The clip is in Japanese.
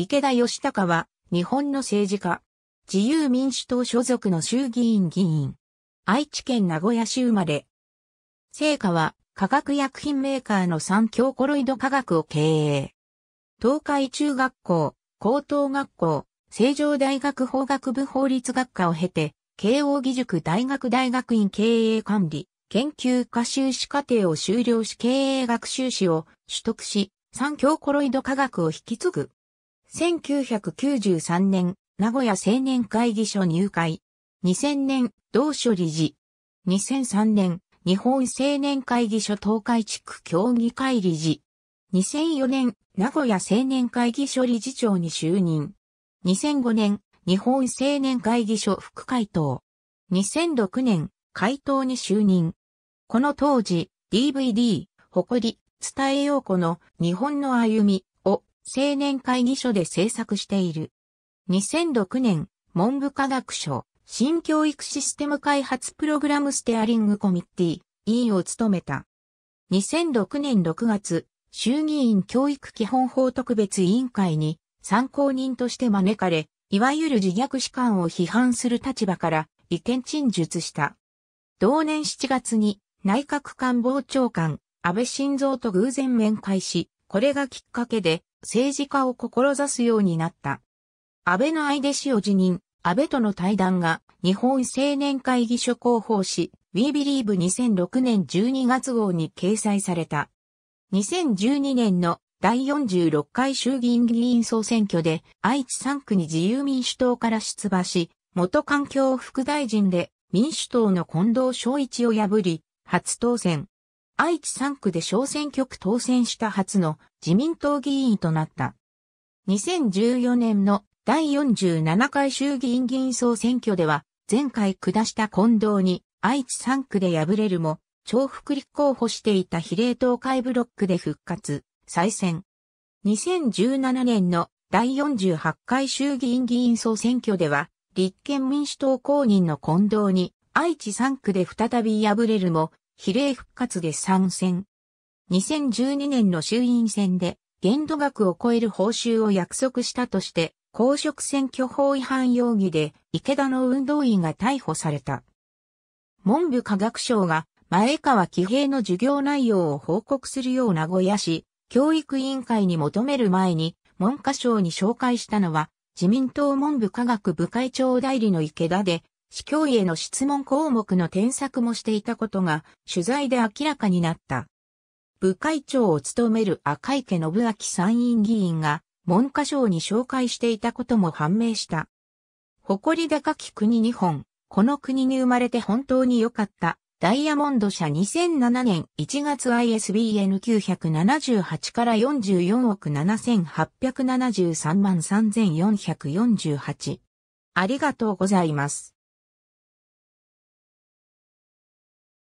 池田義孝は、日本の政治家。自由民主党所属の衆議院議員。愛知県名古屋市生まれ。成果は、化学薬品メーカーの三強コロイド化学を経営。東海中学校、高等学校、成城大学法学部法律学科を経て、慶応義塾大学大学院経営管理、研究科修士課程を修了し経営学修士を取得し、三強コロイド科学を引き継ぐ。1993年、名古屋青年会議所入会。2000年、同所理事。2003年、日本青年会議所東海地区協議会理事。2004年、名古屋青年会議所理事長に就任。2005年、日本青年会議所副会頭。2006年、会頭に就任。この当時、DVD、誇り、伝えようこの日本の歩み、青年会議所で制作している。2006年、文部科学省、新教育システム開発プログラムステアリングコミッティ、委員を務めた。2006年6月、衆議院教育基本法特別委員会に参考人として招かれ、いわゆる自虐士官を批判する立場から意見陳述した。同年7月に内閣官房長官、安倍晋三と偶然面会し、これがきっかけで政治家を志すようになった。安倍の愛弟子を辞任、安倍との対談が日本青年会議所広報誌 We Believe 2006年12月号に掲載された。2012年の第46回衆議院議員総選挙で愛知3区に自由民主党から出馬し、元環境副大臣で民主党の近藤昭一を破り、初当選。愛知3区で小選挙区当選した初の自民党議員となった。2014年の第47回衆議院議員総選挙では、前回下した近藤に愛知3区で敗れるも、重複立候補していた比例党会ブロックで復活、再選。2017年の第48回衆議院議員総選挙では、立憲民主党公認の近藤に愛知3区で再び敗れるも、比例復活で参戦。2012年の衆院選で限度額を超える報酬を約束したとして、公職選挙法違反容疑で池田の運動員が逮捕された。文部科学省が前川喜平の授業内容を報告するよう名古屋市教育委員会に求める前に文科省に紹介したのは自民党文部科学部会長代理の池田で司教医への質問項目の添削もしていたことが取材で明らかになった。部会長を務める赤池信明参院議員が文科省に紹介していたことも判明した。誇り高き国日本、この国に生まれて本当に良かった。ダイヤモンド社2007年1月 ISBN 978から44億7873万3448。ありがとうございます。